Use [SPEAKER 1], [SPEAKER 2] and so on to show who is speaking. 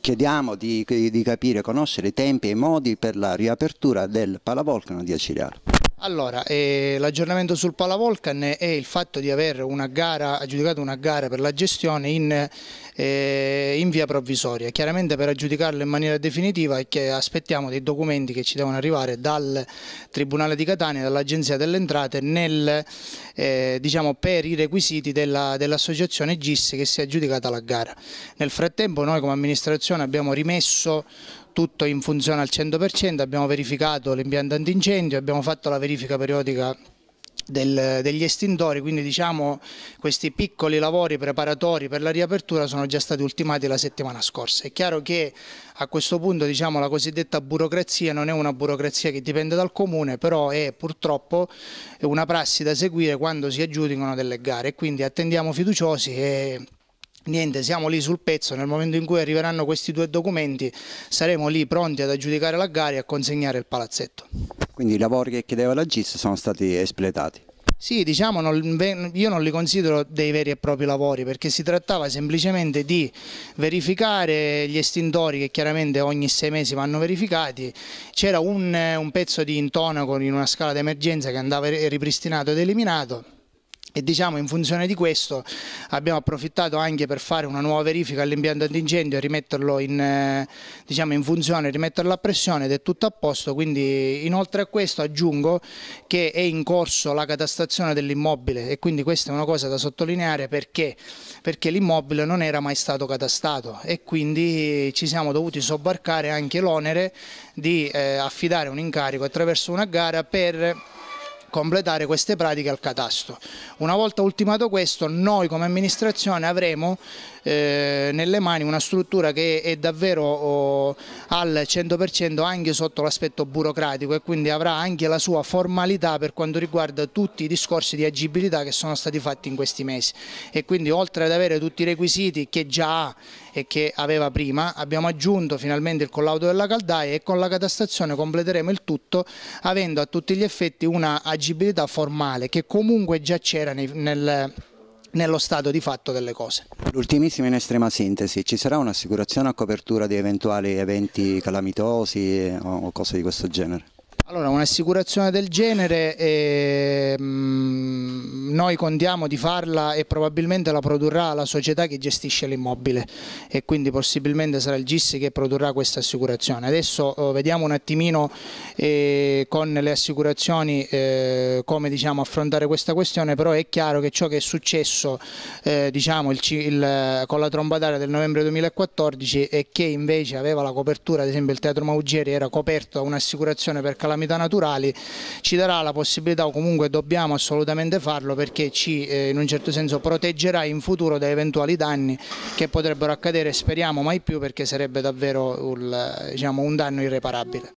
[SPEAKER 1] chiediamo di, di, capire, conoscere i tempi e i modi per la riapertura del Palavolcano di Acireale.
[SPEAKER 2] Allora, eh, l'aggiornamento sul Palavolcan è il fatto di aver una gara, aggiudicato una gara per la gestione in, eh, in, via provvisoria. Chiaramente per aggiudicarla in maniera definitiva è che aspettiamo dei documenti che ci devono arrivare dal Tribunale di Catania, dall'Agenzia delle Entrate, nel, eh, diciamo, per i requisiti dell'associazione dell GIS che si è aggiudicata la gara. Nel frattempo noi come amministrazione abbiamo rimesso tutto in funzione al 100%, abbiamo verificato l'impianto antincendio, abbiamo fatto la verifica periodica del, degli estintori, quindi diciamo questi piccoli lavori preparatori per la riapertura sono già stati ultimati la settimana scorsa. È chiaro che a questo punto diciamo, la cosiddetta burocrazia non è una burocrazia che dipende dal comune, però è purtroppo una prassi da seguire quando si aggiudicano delle gare, quindi attendiamo fiduciosi e niente, siamo lì sul pezzo, nel momento in cui arriveranno questi due documenti saremo lì pronti ad aggiudicare la gara e a consegnare il palazzetto.
[SPEAKER 1] Quindi i lavori che chiedeva la GIS sono stati espletati?
[SPEAKER 2] Sì, diciamo, non, io non li considero dei veri e propri lavori perché si trattava semplicemente di verificare gli estintori che chiaramente ogni sei mesi vanno verificati, c'era un, un pezzo di intonaco in una scala d'emergenza che andava ripristinato ed eliminato, e diciamo in funzione di questo abbiamo approfittato anche per fare una nuova verifica all'impianto antincendio e rimetterlo in, eh, diciamo, in, funzione, rimetterlo a pressione ed è tutto a posto, quindi inoltre a questo aggiungo che è in corso la catastazione dell'immobile e quindi questa è una cosa da sottolineare perché, perché l'immobile non era mai stato catastato e quindi ci siamo dovuti sobbarcare anche l'onere di eh, affidare un incarico attraverso una gara per completare queste pratiche al catasto. Una volta ultimato questo noi come amministrazione avremo eh, nelle mani una struttura che è davvero oh, al 100% anche sotto l'aspetto burocratico e quindi avrà anche la sua formalità per quanto riguarda tutti i discorsi di agibilità che sono stati fatti in questi mesi e quindi oltre ad avere tutti i requisiti che già ha e che aveva prima abbiamo aggiunto finalmente il collaudo della caldaia e con la catastazione completeremo il tutto avendo a tutti gli effetti una agibilità formale che comunque già c'era nel nello stato di fatto delle cose.
[SPEAKER 1] L'ultimissima in estrema sintesi, ci sarà un'assicurazione a copertura di eventuali eventi calamitosi o cose di questo genere?
[SPEAKER 2] Allora, un'assicurazione del genere... È, mm, ehm, noi contiamo di farla e probabilmente la produrrà la società che gestisce l'immobile e quindi possibilmente sarà il GIS che produrrà questa assicurazione. Adesso eh, vediamo un attimino eh, con le assicurazioni eh, come diciamo, affrontare questa questione, però è chiaro che ciò che è successo eh, diciamo, il, il, con la tromba d'aria del novembre 2014 e che invece aveva la copertura, ad esempio il Teatro Maugeri era coperto da un'assicurazione per calamità naturali, ci darà la possibilità o comunque dobbiamo assolutamente farlo perché ci eh, in un certo senso proteggerà in futuro da eventuali danni che potrebbero accadere speriamo mai più perché sarebbe davvero un, diciamo, un danno irreparabile.